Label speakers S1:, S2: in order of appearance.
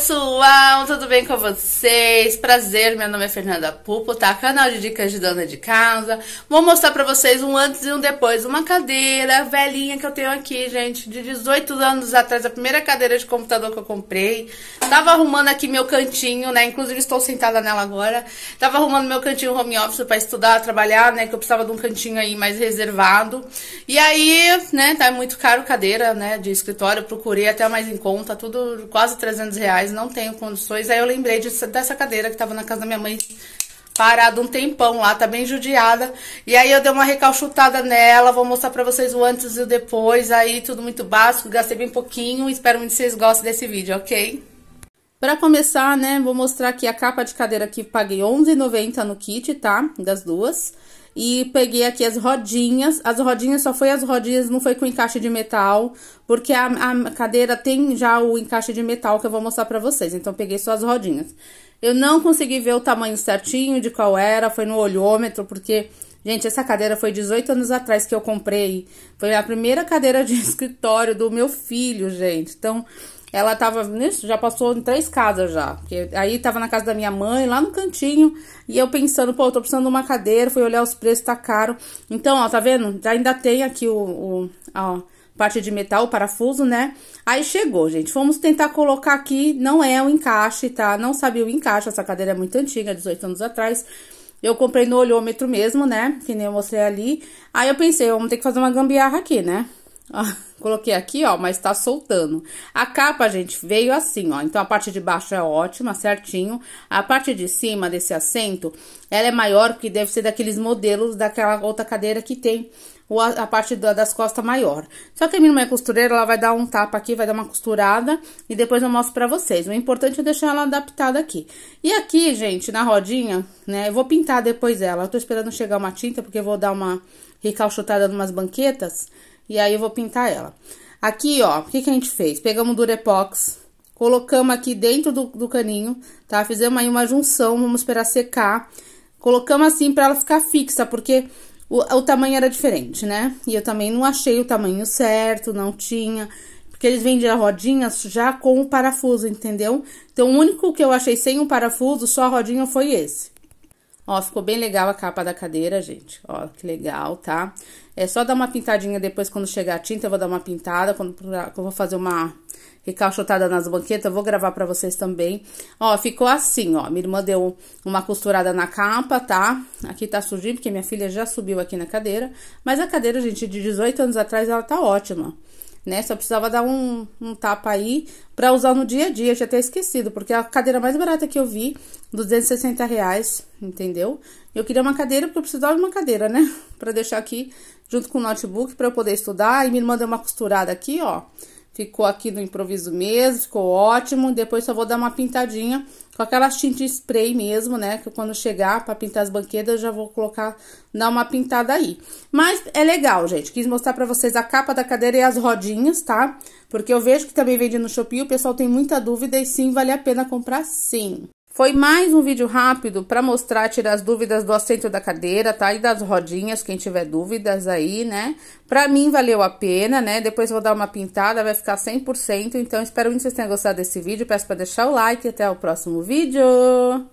S1: pessoal, tudo bem com vocês? Prazer, meu nome é Fernanda Pupo, tá? Canal de dicas de dona de casa. Vou mostrar pra vocês um antes e um depois. Uma cadeira velhinha que eu tenho aqui, gente, de 18 anos atrás, a primeira cadeira de computador que eu comprei. Tava arrumando aqui meu cantinho, né? Inclusive estou sentada nela agora. Tava arrumando meu cantinho home office pra estudar, trabalhar, né? Que eu precisava de um cantinho aí mais reservado. E aí, né? Tá muito caro cadeira, né? De escritório. procurei até mais em conta, tudo quase 300 reais não tenho condições. Aí eu lembrei disso, dessa cadeira que estava na casa da minha mãe, parada um tempão lá, tá bem judiada. E aí eu dei uma recalchutada nela, vou mostrar pra vocês o antes e o depois, aí tudo muito básico, gastei bem pouquinho, espero muito que vocês gostem desse vídeo, ok? Pra começar, né, vou mostrar aqui a capa de cadeira que paguei R$11,90 no kit, tá? Das duas e peguei aqui as rodinhas. As rodinhas só foi as rodinhas, não foi com encaixe de metal, porque a, a cadeira tem já o encaixe de metal que eu vou mostrar pra vocês. Então, peguei só as rodinhas. Eu não consegui ver o tamanho certinho de qual era, foi no olhômetro, porque... Gente, essa cadeira foi 18 anos atrás que eu comprei. Foi a primeira cadeira de escritório do meu filho, gente. Então, ela tava, nisso, já passou em três casas já. Porque aí tava na casa da minha mãe, lá no cantinho, e eu pensando, pô, eu tô precisando de uma cadeira, fui olhar os preços, tá caro. Então, ó, tá vendo? Já ainda tem aqui o, o a parte de metal, o parafuso, né? Aí chegou, gente. Fomos tentar colocar aqui, não é o encaixe, tá? Não sabia o encaixe, essa cadeira é muito antiga, 18 anos atrás. Eu comprei no olhômetro mesmo, né? Que nem eu mostrei ali. Aí eu pensei, vamos ter que fazer uma gambiarra aqui, né? Ah, coloquei aqui, ó, mas tá soltando. A capa, gente, veio assim, ó. Então, a parte de baixo é ótima, certinho. A parte de cima desse assento, ela é maior, porque deve ser daqueles modelos daquela outra cadeira que tem a, parte das costas maior. Só que a minha irmã é costureira, ela vai dar um tapa aqui, vai dar uma costurada e depois eu mostro pra vocês. O importante é deixar ela adaptada aqui. E aqui, gente, na rodinha, né, eu vou pintar depois ela. Eu tô esperando chegar uma tinta, porque eu vou dar uma recalchutada numas banquetas e aí eu vou pintar ela. Aqui, ó, o que, que a gente fez? Pegamos Durepox, colocamos aqui dentro do, do caninho, tá? Fizemos aí uma junção, vamos esperar secar. Colocamos assim pra ela ficar fixa, porque o, o tamanho era diferente, né? E eu também não achei o tamanho certo, não tinha porque eles vendiam a já com o parafuso, entendeu? Então, o único que eu achei sem o parafuso, só a rodinha, foi esse. Ó, ficou bem legal a capa da cadeira, gente. Ó, que legal, tá? É só dar uma pintadinha depois quando chegar a tinta, eu vou dar uma pintada, quando, eu vou fazer uma recalchotada nas banquetas, eu vou gravar para vocês também. Ó, ficou assim, ó, minha irmã deu uma costurada na capa, tá? Aqui tá sujinho, porque minha filha já subiu aqui na cadeira, mas a cadeira, gente, de 18 anos atrás, ela tá ótima né? Só precisava dar um, um tapa aí para usar no dia a dia, já até esquecido, porque a cadeira mais barata que eu vi, 260 reais, entendeu? Eu queria uma cadeira porque eu precisava de uma cadeira, né? para deixar aqui junto com o notebook para eu poder estudar. E me mandou uma costurada aqui, ó. Ficou aqui no improviso mesmo, ficou ótimo. Depois só vou dar uma pintadinha com aquelas tintas spray mesmo, né? Que quando chegar para pintar as banquetas, eu já vou colocar, dar uma pintada aí. Mas é legal, gente. Quis mostrar para vocês a capa da cadeira e as rodinhas, tá? Porque eu vejo que também vende no Shopee, o pessoal tem muita dúvida e sim, vale a pena comprar sim. Foi mais um vídeo rápido para mostrar, tirar as dúvidas do assento da cadeira, tá? E das rodinhas, quem tiver dúvidas aí, né? Pra mim valeu a pena, né? Depois vou dar uma pintada, vai ficar 100%. Então, espero muito que vocês tenham gostado desse vídeo. Peço para deixar o like e até o próximo vídeo.